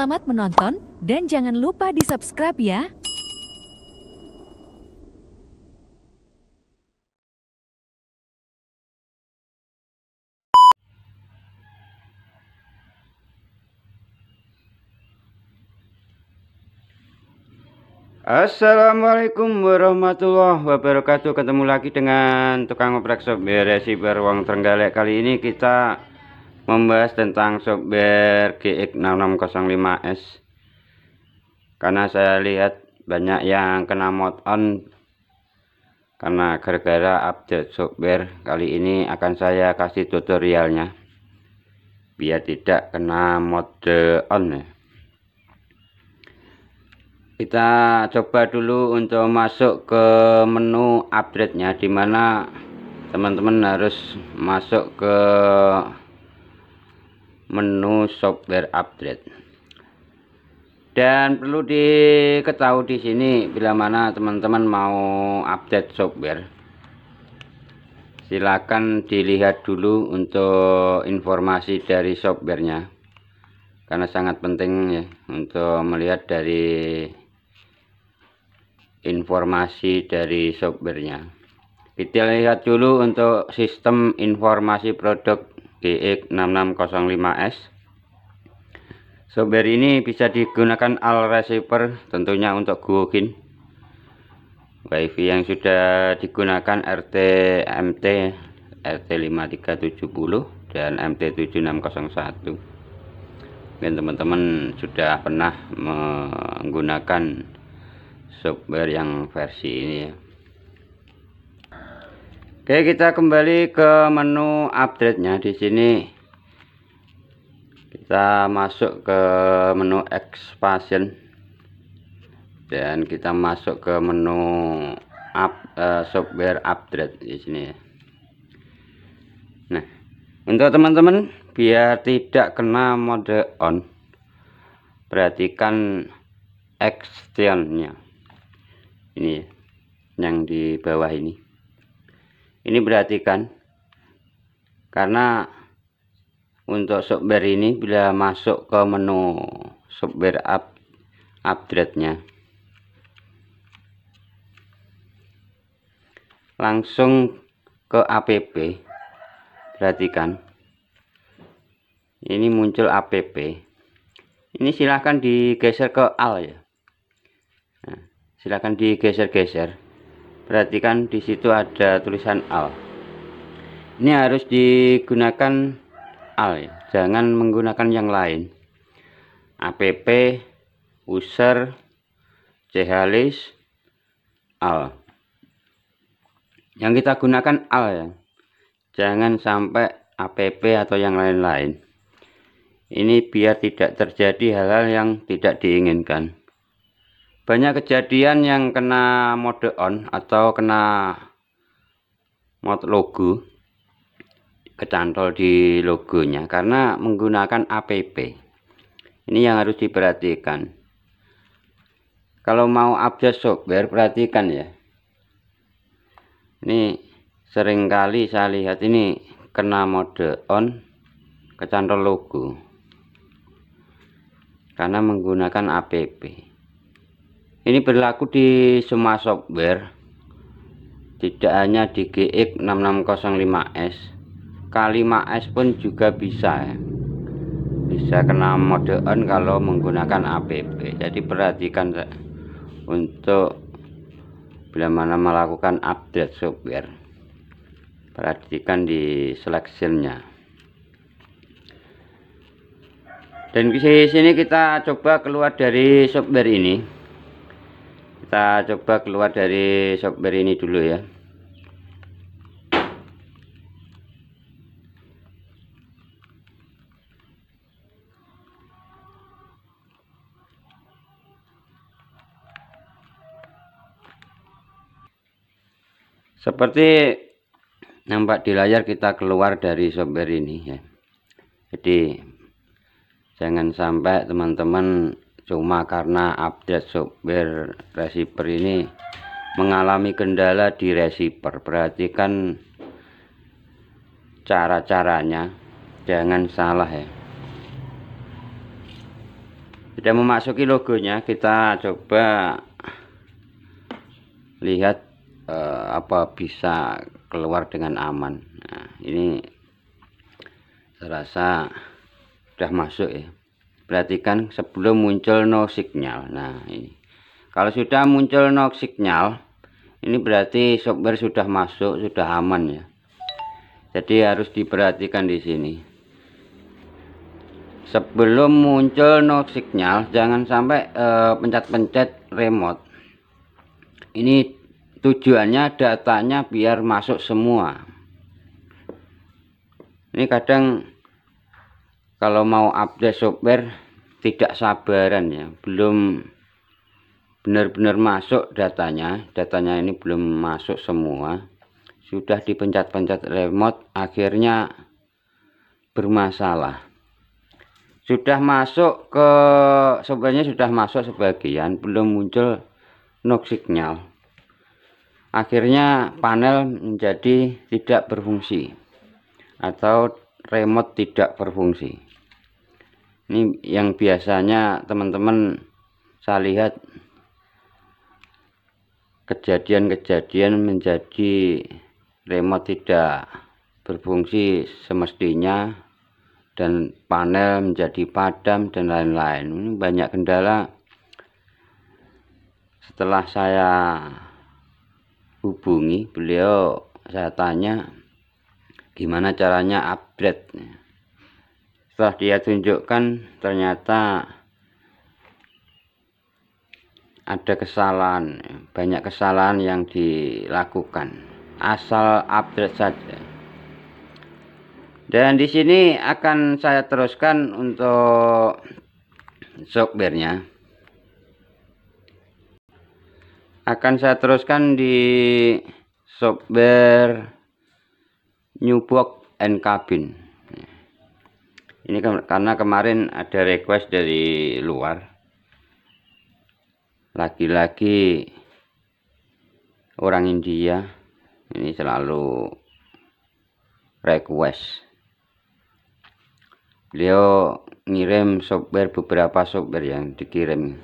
Selamat menonton dan jangan lupa di-subscribe ya. Assalamualaikum warahmatullahi wabarakatuh Ketemu lagi dengan tukang oprek sop beresi beruang Trenggalek Kali ini kita membahas tentang software GX6605S karena saya lihat banyak yang kena mod on karena gara-gara update software kali ini akan saya kasih tutorialnya biar tidak kena mode on ya kita coba dulu untuk masuk ke menu update nya dimana teman-teman harus masuk ke menu software update dan perlu diketahui di sini bila mana teman-teman mau update software silakan dilihat dulu untuk informasi dari softwarenya karena sangat penting ya untuk melihat dari informasi dari softwarenya kita lihat dulu untuk sistem informasi produk gx 6605 s software ini bisa digunakan al receiver tentunya untuk guokin wifi yang sudah digunakan RTMT RT5370 dan MT7601 Mungkin teman-teman sudah pernah menggunakan software yang versi ini ya Oke, kita kembali ke menu update-nya di sini. Kita masuk ke menu expansion dan kita masuk ke menu up, uh, software update di sini Nah, untuk teman-teman biar tidak kena mode on perhatikan extensionnya ini yang di bawah ini ini perhatikan karena untuk software ini bila masuk ke menu software up update nya langsung ke app perhatikan ini muncul app ini silahkan digeser ke al ya nah, silahkan digeser-geser perhatikan di situ ada tulisan al ini harus digunakan al ya. jangan menggunakan yang lain app user chlis al yang kita gunakan al ya jangan sampai app atau yang lain-lain ini biar tidak terjadi hal-hal yang tidak diinginkan banyak kejadian yang kena mode on atau kena mode logo kecantol di logonya karena menggunakan APP ini yang harus diperhatikan kalau mau update software perhatikan ya ini seringkali saya lihat ini kena mode on kecantol logo karena menggunakan APP ini berlaku di semua software tidak hanya di GX6605S K5S pun juga bisa ya. bisa kena mode on kalau menggunakan app jadi perhatikan untuk bila mana melakukan update software perhatikan di seleksinya dan di sini kita coba keluar dari software ini kita coba keluar dari software ini dulu ya seperti nampak di layar kita keluar dari software ini ya jadi jangan sampai teman-teman cuma karena update software receiver ini mengalami kendala di receiver perhatikan cara-caranya jangan salah ya tidak memasuki logonya kita coba lihat eh, apa bisa keluar dengan aman nah, ini saya sudah masuk ya perhatikan sebelum muncul no signal nah ini kalau sudah muncul no signal ini berarti software sudah masuk sudah aman ya jadi harus diperhatikan di sini sebelum muncul no signal jangan sampai eh, pencet-pencet remote ini tujuannya datanya biar masuk semua ini kadang kalau mau update software tidak sabaran ya belum benar-benar masuk datanya datanya ini belum masuk semua sudah dipencet-pencet remote akhirnya bermasalah sudah masuk ke sebenarnya sudah masuk sebagian belum muncul no signal akhirnya panel menjadi tidak berfungsi atau remote tidak berfungsi ini yang biasanya teman-teman saya lihat kejadian-kejadian menjadi remote tidak berfungsi semestinya dan panel menjadi padam dan lain-lain banyak kendala setelah saya hubungi beliau saya tanya gimana caranya upgrade setelah dia tunjukkan ternyata ada kesalahan banyak kesalahan yang dilakukan asal update saja dan di sini akan saya teruskan untuk softwarenya akan saya teruskan di software new box and cabin ini ke karena kemarin ada request dari luar lagi-lagi orang India ini selalu request beliau ngirim software beberapa software yang dikirim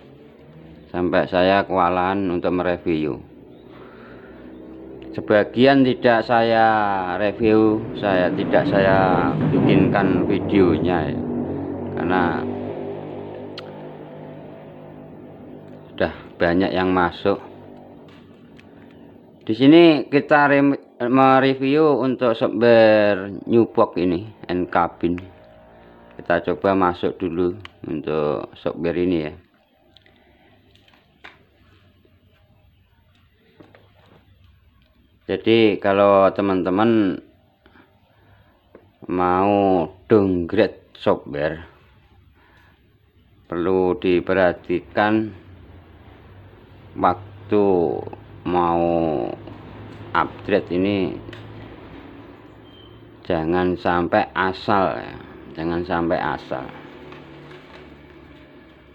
sampai saya kewalahan untuk mereview sebagian tidak saya review saya tidak saya bikinkan videonya ya. karena sudah banyak yang masuk di sini kita mereview untuk software newbox ini N Cabin. kita coba masuk dulu untuk software ini ya jadi kalau teman-teman mau downgrade software perlu diperhatikan waktu mau upgrade ini jangan sampai asal ya jangan sampai asal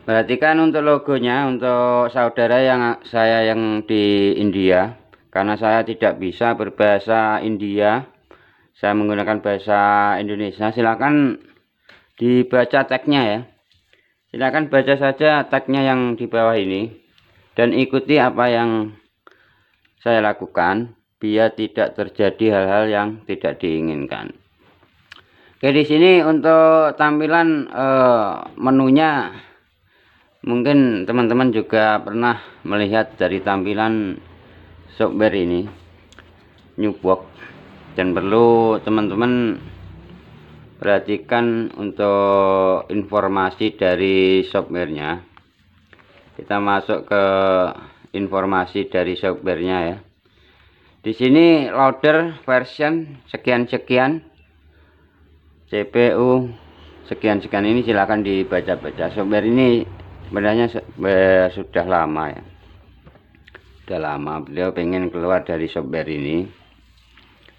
perhatikan untuk logonya untuk saudara yang saya yang di India karena saya tidak bisa berbahasa India saya menggunakan bahasa Indonesia silahkan dibaca tagnya ya silahkan baca saja tagnya yang di bawah ini dan ikuti apa yang saya lakukan biar tidak terjadi hal-hal yang tidak diinginkan oke di sini untuk tampilan eh, menunya mungkin teman-teman juga pernah melihat dari tampilan software ini Newbox dan perlu teman-teman perhatikan untuk informasi dari softwarenya kita masuk ke informasi dari softwarenya ya di sini loader version sekian-sekian CPU sekian-sekian ini silahkan dibaca-baca software ini sebenarnya eh, sudah lama ya sudah lama beliau pengen keluar dari software ini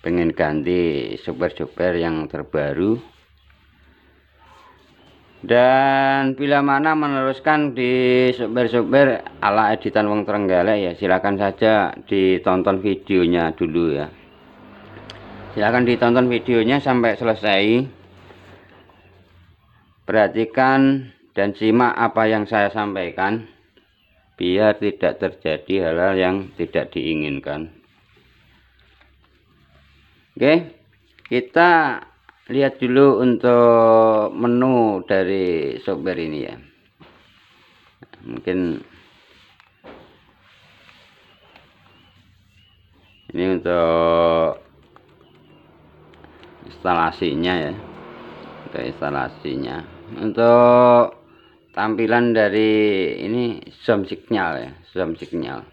pengen ganti software-software yang terbaru dan bila mana meneruskan di software-software ala editan Wong Trenggalek ya silakan saja ditonton videonya dulu ya silakan ditonton videonya sampai selesai perhatikan dan simak apa yang saya sampaikan biar tidak terjadi hal-hal yang tidak diinginkan oke kita lihat dulu untuk menu dari software ini ya mungkin ini untuk instalasinya ya untuk instalasinya untuk tampilan dari ini zoom signal ya zoom signal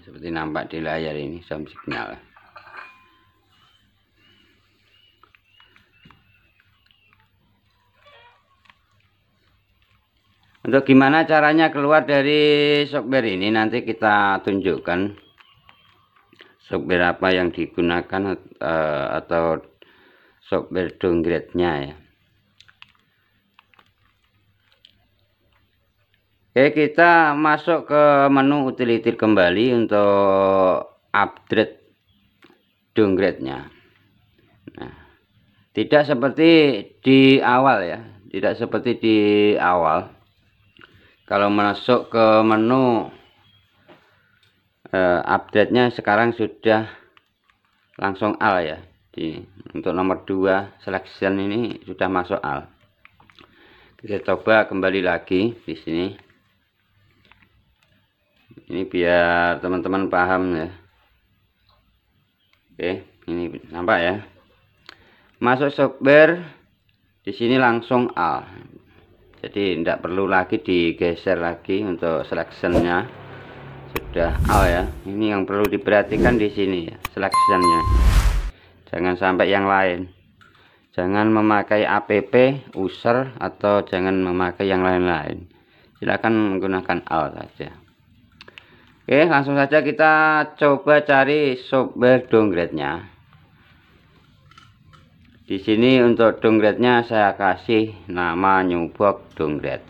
seperti nampak di layar ini zoom signal untuk gimana caranya keluar dari software ini nanti kita tunjukkan software apa yang digunakan eh, atau software downgrade nya ya Oke kita masuk ke menu utility kembali untuk update downgrade nya nah, tidak seperti di awal ya tidak seperti di awal kalau masuk ke menu uh, eh, update nya sekarang sudah langsung al ya di untuk nomor 2 selection ini sudah masuk al kita coba kembali lagi di sini ini biar teman-teman paham ya oke ini nampak ya masuk software di sini langsung Al. jadi tidak perlu lagi digeser lagi untuk selectionnya sudah Al ya ini yang perlu diperhatikan di sini ya selectionnya jangan sampai yang lain jangan memakai app user atau jangan memakai yang lain-lain silahkan menggunakan Al saja Oke, langsung saja kita coba cari software downgrade-nya. Di sini untuk downgrade-nya saya kasih nama nyubok downgrade.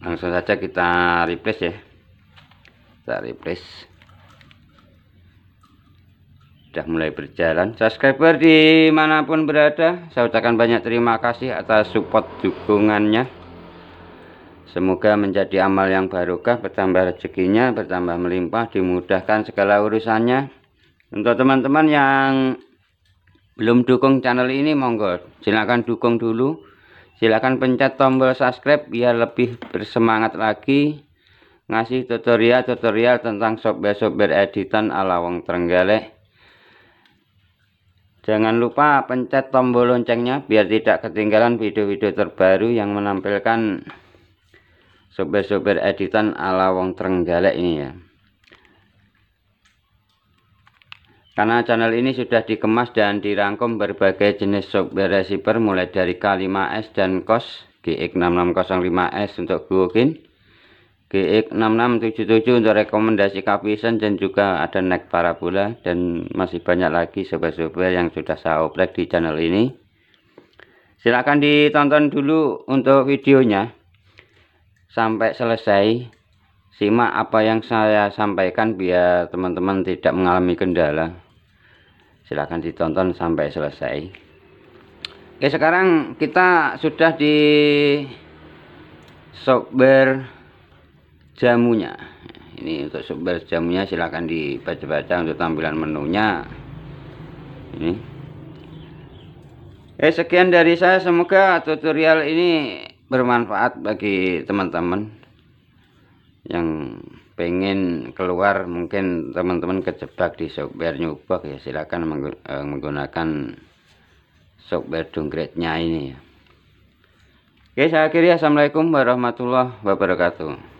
Langsung saja kita replace ya. Kita replace. Sudah mulai berjalan. Subscriber dimanapun berada, saya ucapkan banyak terima kasih atas support dukungannya. Semoga menjadi amal yang barokah, bertambah rezekinya, bertambah melimpah, dimudahkan segala urusannya. Untuk teman-teman yang belum dukung channel ini, monggo silakan dukung dulu. Silakan pencet tombol subscribe biar lebih bersemangat lagi ngasih tutorial-tutorial tentang software-software editan ala wong Trenggalek. Jangan lupa pencet tombol loncengnya biar tidak ketinggalan video-video terbaru yang menampilkan sopir-sopir editan ala wong Trenggalek ini ya karena channel ini sudah dikemas dan dirangkum berbagai jenis software receiver mulai dari K5S dan KOS GX6605S untuk Guokin GX6677 untuk rekomendasi kapisan dan juga ada neck parabola dan masih banyak lagi software-software yang sudah saya oprek di channel ini silahkan ditonton dulu untuk videonya sampai selesai simak apa yang saya sampaikan biar teman-teman tidak mengalami kendala silahkan ditonton sampai selesai oke sekarang kita sudah di sober jamunya ini untuk sober jamunya silahkan dibaca-baca untuk tampilan menunya ini Eh sekian dari saya semoga tutorial ini bermanfaat bagi teman-teman yang pengen keluar mungkin teman-teman kejebak di software nyubak ya silakan eh, menggunakan software dongkretnya ini ya. Oke saya akhiri Assalamualaikum warahmatullahi wabarakatuh